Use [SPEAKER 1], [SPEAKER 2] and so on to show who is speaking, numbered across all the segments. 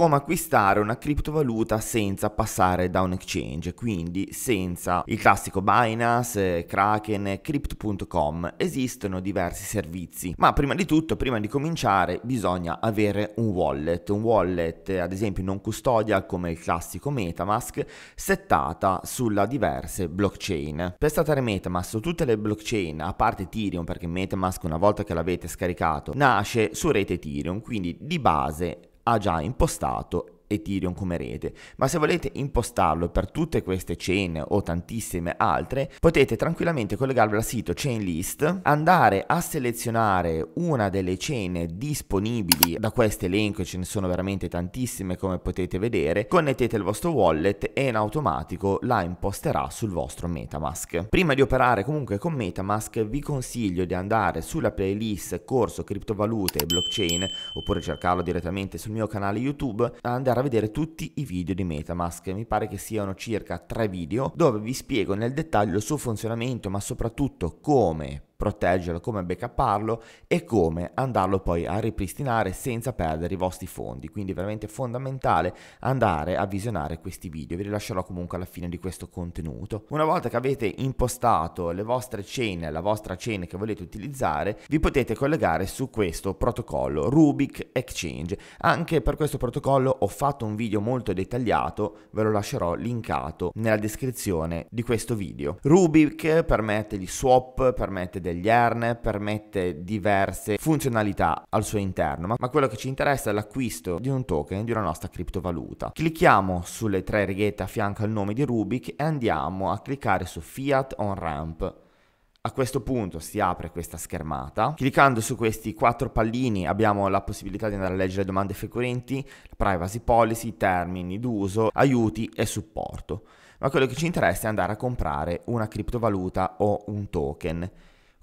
[SPEAKER 1] come acquistare una criptovaluta senza passare da un exchange, quindi senza il classico Binance, Kraken, Crypto.com. Esistono diversi servizi, ma prima di tutto, prima di cominciare, bisogna avere un wallet. Un wallet, ad esempio, non custodia come il classico Metamask, settata sulla diverse blockchain. Per settare Metamask su tutte le blockchain, a parte Ethereum, perché Metamask una volta che l'avete scaricato, nasce su rete Ethereum, quindi di base ha già impostato Ethereum come rete, ma se volete impostarlo per tutte queste chain o tantissime altre, potete tranquillamente collegarvi al sito Chainlist, andare a selezionare una delle chain disponibili da questo elenco, ce ne sono veramente tantissime come potete vedere, connettete il vostro wallet e in automatico la imposterà sul vostro Metamask. Prima di operare comunque con Metamask vi consiglio di andare sulla playlist corso criptovalute e blockchain oppure cercarlo direttamente sul mio canale YouTube, andare a vedere tutti i video di Metamask, mi pare che siano circa tre video, dove vi spiego nel dettaglio il suo funzionamento, ma soprattutto come proteggerlo, come backuparlo e come andarlo poi a ripristinare senza perdere i vostri fondi. Quindi è veramente fondamentale andare a visionare questi video, vi rilascerò comunque alla fine di questo contenuto. Una volta che avete impostato le vostre chain, la vostra chain che volete utilizzare, vi potete collegare su questo protocollo Rubik Exchange. Anche per questo protocollo ho fatto un video molto dettagliato, ve lo lascerò linkato nella descrizione di questo video. Rubik permette gli swap, permette degli ERN, permette diverse funzionalità al suo interno, ma, quello che ci interessa è l'acquisto di un token di una nostra criptovaluta. Clicchiamo sulle tre righette a fianco al nome di Rubik e andiamo a cliccare su Fiat On Ramp. A questo punto si apre questa schermata. Cliccando su questi quattro pallini abbiamo la possibilità di andare a leggere domande frequenti, privacy policy, termini d'uso, aiuti e supporto. Ma quello che ci interessa è andare a comprare una criptovaluta o un token.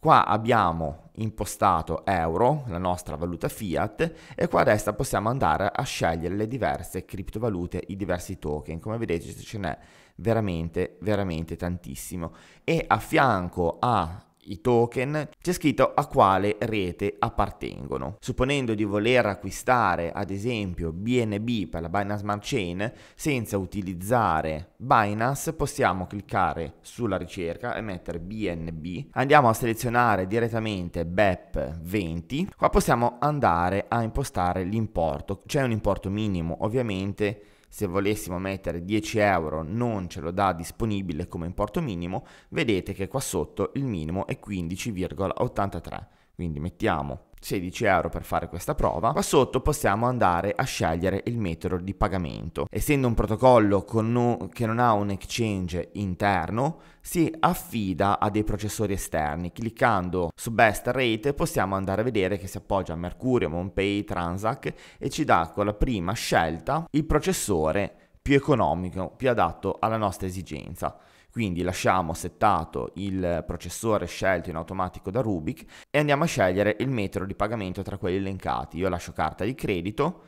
[SPEAKER 1] Qua abbiamo impostato euro, la nostra valuta fiat, e qua a destra possiamo andare a scegliere le diverse criptovalute, i diversi token. Come vedete ce n'è veramente, veramente tantissimo. E a fianco a i token, c'è scritto a quale rete appartengono. Supponendo di voler acquistare ad esempio BNB per la Binance Smart Chain senza utilizzare Binance possiamo cliccare sulla ricerca e mettere BNB. Andiamo a selezionare direttamente BEP20. Qua possiamo andare a impostare l'importo. C'è un importo minimo ovviamente se volessimo mettere 10 euro non ce lo dà disponibile come importo minimo, vedete che qua sotto il minimo è 15,83. Quindi mettiamo 16 euro per fare questa prova, qua sotto possiamo andare a scegliere il metodo di pagamento. Essendo un protocollo no, che non ha un exchange interno, si affida a dei processori esterni. Cliccando su Best Rate possiamo andare a vedere che si appoggia a Mercurio, MonPay, Transac e ci dà con la prima scelta il processore più economico, più adatto alla nostra esigenza. Quindi lasciamo settato il processore scelto in automatico da Rubik e andiamo a scegliere il metodo di pagamento tra quelli elencati. Io lascio carta di credito,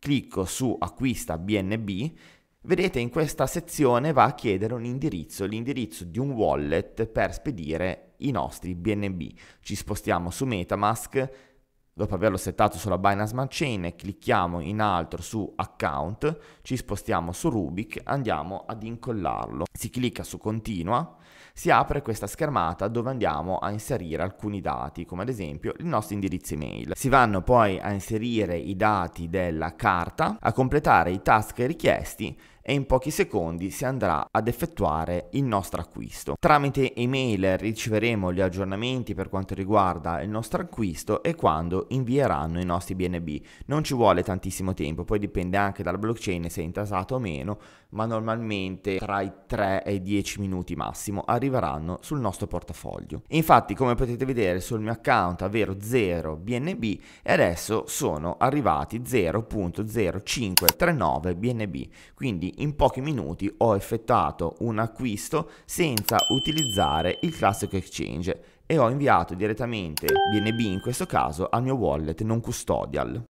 [SPEAKER 1] clicco su acquista BNB, vedete in questa sezione va a chiedere un indirizzo, l'indirizzo di un wallet per spedire i nostri BNB. Ci spostiamo su Metamask, Dopo averlo settato sulla Binance Smart Chain, clicchiamo in altro su Account, ci spostiamo su Rubik, andiamo ad incollarlo. Si clicca su Continua, si apre questa schermata dove andiamo a inserire alcuni dati, come ad esempio il nostro indirizzo email. Si vanno poi a inserire i dati della carta, a completare i task richiesti e in pochi secondi si andrà ad effettuare il nostro acquisto. Tramite email riceveremo gli aggiornamenti per quanto riguarda il nostro acquisto e quando invieranno i nostri BNB. Non ci vuole tantissimo tempo, poi dipende anche dalla blockchain se è intasato o meno, ma normalmente tra i 3 e i 10 minuti massimo arriveranno sul nostro portafoglio. Infatti come potete vedere sul mio account avevo 0 BNB e adesso sono arrivati 0.0539 BNB, quindi in pochi minuti ho effettuato un acquisto senza utilizzare il classico exchange e ho inviato direttamente BNB in questo caso al mio wallet non custodial.